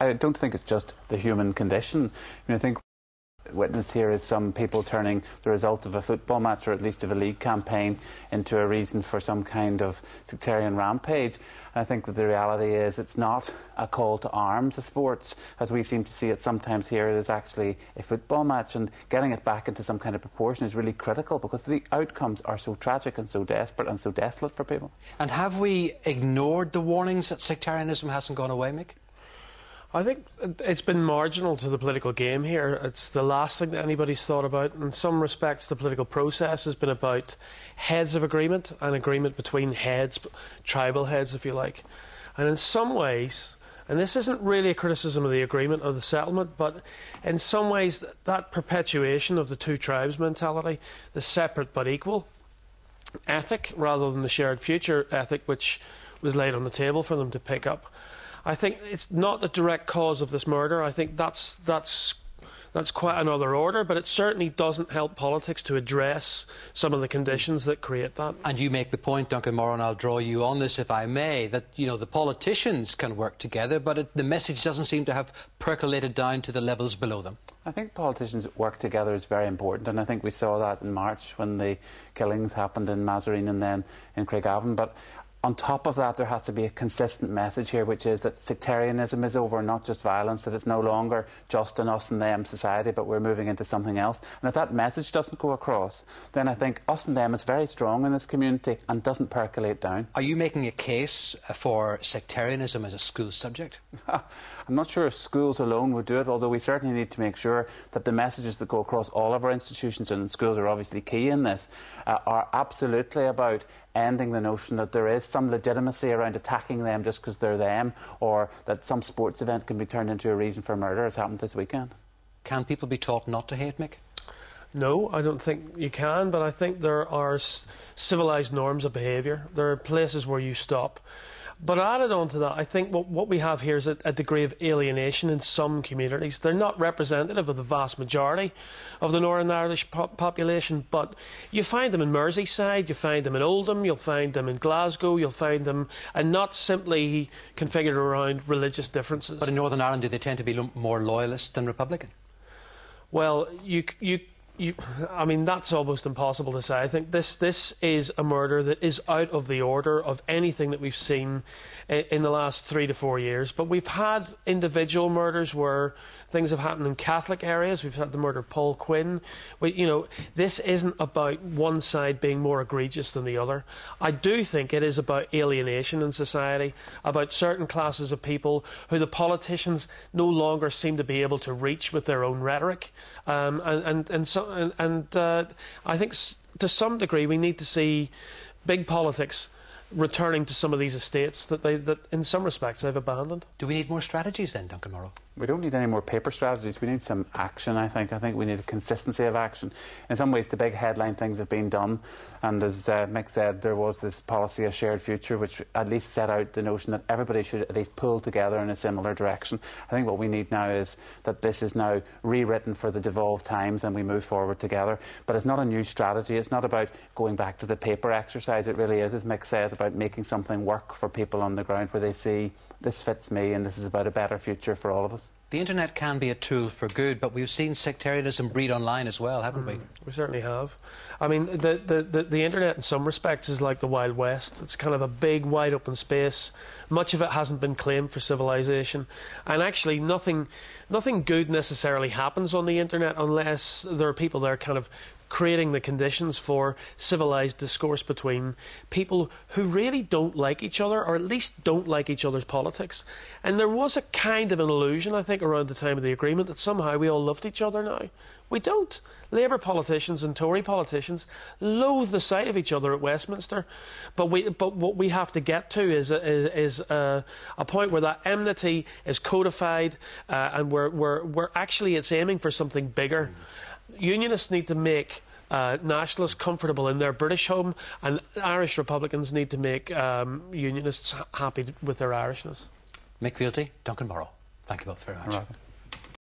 I don't think it's just the human condition. I, mean, I think witness here is some people turning the result of a football match or at least of a league campaign into a reason for some kind of sectarian rampage. And I think that the reality is it's not a call to arms, a sports, as we seem to see it sometimes here. It is actually a football match, and getting it back into some kind of proportion is really critical because the outcomes are so tragic and so desperate and so desolate for people. And have we ignored the warnings that sectarianism hasn't gone away, Mick? I think it's been marginal to the political game here. It's the last thing that anybody's thought about. In some respects, the political process has been about heads of agreement and agreement between heads, tribal heads, if you like. And in some ways, and this isn't really a criticism of the agreement or the settlement, but in some ways, that, that perpetuation of the two tribes mentality, the separate but equal ethic, rather than the shared future ethic, which was laid on the table for them to pick up. I think it's not the direct cause of this murder. I think that's that's that's quite another order, but it certainly doesn't help politics to address some of the conditions that create that. And you make the point, Duncan Moore, and I'll draw you on this if I may, that, you know, the politicians can work together, but it, the message doesn't seem to have percolated down to the levels below them. I think politicians work together is very important, and I think we saw that in March when the killings happened in Mazarine and then in Craigavon. But on top of that, there has to be a consistent message here, which is that sectarianism is over, not just violence, that it's no longer just an us and them society, but we're moving into something else. And if that message doesn't go across, then I think us and them is very strong in this community and doesn't percolate down. Are you making a case for sectarianism as a school subject? I'm not sure if schools alone would do it, although we certainly need to make sure that the messages that go across all of our institutions and schools are obviously key in this, uh, are absolutely about ending the notion that there is some legitimacy around attacking them just because they're them or that some sports event can be turned into a reason for murder, as happened this weekend. Can people be taught not to hate, Mick? No, I don't think you can, but I think there are civilised norms of behaviour. There are places where you stop. But added on to that, I think what, what we have here is a, a, degree of alienation in some communities. They're not representative of the vast majority of the Northern Irish po population, but you find them in Merseyside, you find them in Oldham, you'll find them in Glasgow, you'll find them, and not simply configured around religious differences. But in Northern Ireland, do they tend to be more loyalist than Republican? Well, you, you you, I mean, that's almost impossible to say. I think this this is a murder that is out of the order of anything that we've seen in, in the last three to four years. But we've had individual murders where things have happened in Catholic areas. We've had the murder of Paul Quinn. We, you know, this isn't about one side being more egregious than the other. I do think it is about alienation in society, about certain classes of people who the politicians no longer seem to be able to reach with their own rhetoric, um, and and and so and, and uh, I think s- to some degree we need to see big politics returning to some of these estates that they that in some respects they've abandoned. Do we need more strategies then, Duncan Morrow? we don't need any more paper strategies. We need some action, I think. I think we need a consistency of action. In some ways, the big headline things have been done. And as uh, Mick said, there was this policy of shared future, which at least set out the notion that everybody should at least pull together in a similar direction. I think what we need now is that this is now rewritten for the devolved times and we move forward together. But it's not a new strategy. It's not about going back to the paper exercise. It really is, as Mick says, about making something work for people on the ground where they see this fits me and this is about a better future for all of us. The internet can be a tool for good, but we've seen sectarianism breed online as well, haven't mm, we? We certainly have. I mean, the, the, the, the, internet in some respects is like the Wild West. It's kind of a big, wide open space. Much of it hasn't been claimed for civilization. And actually, nothing, nothing good necessarily happens on the internet unless there are people there kind of creating the conditions for civilised discourse between people who really don't like each other, or at least don't like each other's politics. And there was a kind of an illusion, I think, around the time of the agreement that somehow we all loved each other now. We don't. Labour politicians and Tory politicians loathe the sight of each other at Westminster, but we, but what we have to get to is a, is, is a, a, point where that enmity is codified, uh, and where, where, where actually it's aiming for something bigger. Mm unionists need to make uh, nationalists comfortable in their British home, and Irish Republicans need to make um, unionists happy with their Irishness. Mick Fealty, Duncan Morrow, thank you both very much.